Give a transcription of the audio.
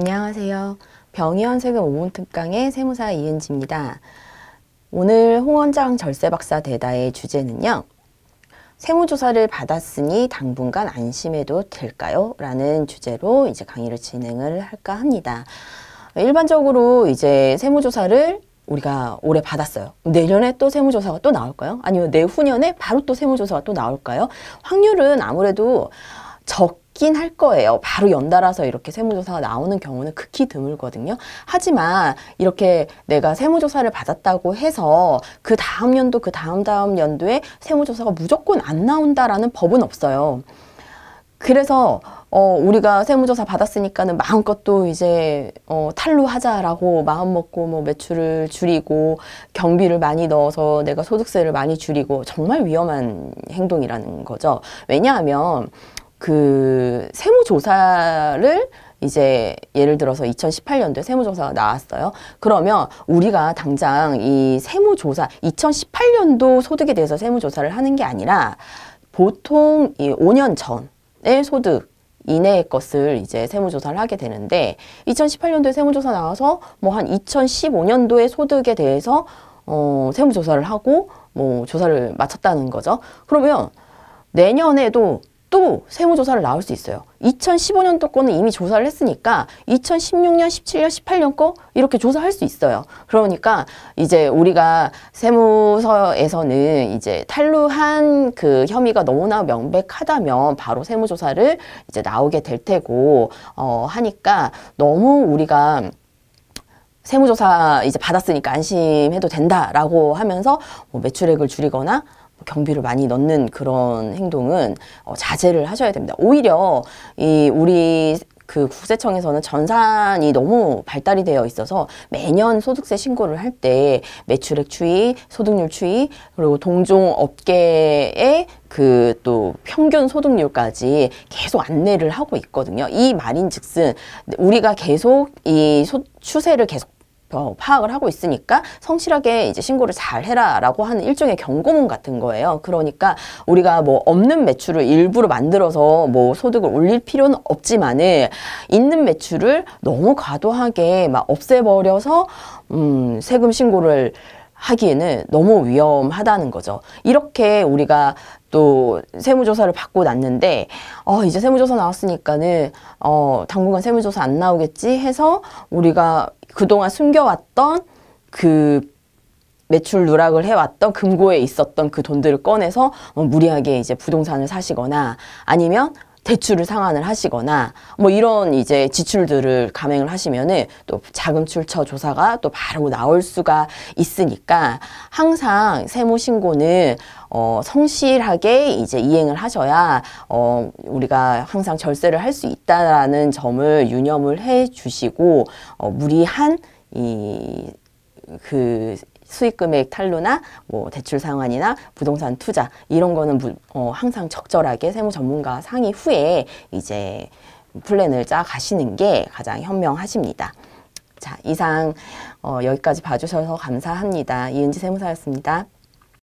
안녕하세요. 병의원 세금 5분 특강의 세무사 이은지입니다. 오늘 홍원장 절세박사 대다의 주제는요. 세무조사를 받았으니 당분간 안심해도 될까요? 라는 주제로 이제 강의를 진행을 할까 합니다. 일반적으로 이제 세무조사를 우리가 올해 받았어요. 내년에 또 세무조사가 또 나올까요? 아니면 내후년에 바로 또 세무조사가 또 나올까요? 확률은 아무래도 적 있긴 할 거예요. 바로 연달아서 이렇게 세무조사가 나오는 경우는 극히 드물거든요. 하지만 이렇게 내가 세무조사를 받았다고 해서 그 다음 연도, 그 다음 다음 연도에 세무조사가 무조건 안 나온다라는 법은 없어요. 그래서 어, 우리가 세무조사 받았으니까는 마음껏 또 이제 어, 탈루하자라고 마음먹고 뭐 매출을 줄이고 경비를 많이 넣어서 내가 소득세를 많이 줄이고 정말 위험한 행동이라는 거죠. 왜냐하면 그 세무조사를 이제 예를 들어서 2018년도에 세무조사가 나왔어요. 그러면 우리가 당장 이 세무조사 2018년도 소득에 대해서 세무조사를 하는 게 아니라 보통 이 5년 전의 소득 이내의 것을 이제 세무조사를 하게 되는데 2018년도에 세무조사 나와서 뭐 한 2015년도의 소득에 대해서 어, 세무조사를 하고 뭐 조사를 마쳤다는 거죠. 그러면 내년에도 또 세무조사를 나올 수 있어요. 2015년도 거는 이미 조사를 했으니까 2016년, 17년, 18년 거 이렇게 조사할 수 있어요. 그러니까 이제 우리가 세무서에서는 이제 탈루한 그 혐의가 너무나 명백하다면 바로 세무조사를 이제 나오게 될 테고 어 하니까 너무 우리가 세무조사 이제 받았으니까 안심해도 된다라고 하면서 뭐 매출액을 줄이거나 경비를 많이 넣는 그런 행동은 어, 자제를 하셔야 됩니다. 오히려 이 우리 그 국세청에서는 전산이 너무 발달이 되어 있어서 매년 소득세 신고를 할 때 매출액 추이, 소득률 추이, 그리고 동종 업계의 그 또 평균 소득률까지 계속 안내를 하고 있거든요. 이 말인 즉슨 우리가 계속 이 소, 추세를 계속 어, 파악을 하고 있으니까 성실하게 이제 신고를 잘 해라라고 하는 일종의 경고문 같은 거예요. 그러니까 우리가 뭐 없는 매출을 일부러 만들어서 뭐 소득을 올릴 필요는 없지만은 있는 매출을 너무 과도하게 막 없애버려서 음 세금 신고를 하기에는 너무 위험하다는 거죠. 이렇게 우리가 또 세무조사를 받고 났는데 어 이제 세무조사 나왔으니까는 어 당분간 세무조사 안 나오겠지 해서 우리가 그동안 숨겨왔던 그 매출 누락을 해왔던 금고에 있었던 그 돈들을 꺼내서 어, 무리하게 이제 부동산을 사시거나 아니면 대출을 상환을 하시거나 뭐 이런 이제 지출들을 감행을 하시면은 또 자금 출처 조사가 또 바로 나올 수가 있으니까 항상 세무 신고는 어 성실하게 이제 이행을 하셔야 어 우리가 항상 절세를 할 수 있다라는 점을 유념을 해 주시고 어 무리한 이그 수익금액 탈루나 뭐 대출 상환이나 부동산 투자 이런 거는 무, 어, 항상 적절하게 세무 전문가 상의 후에 이제 플랜을 짜 가시는 게 가장 현명하십니다. 자, 이상 어, 여기까지 봐주셔서 감사합니다. 이은지 세무사였습니다.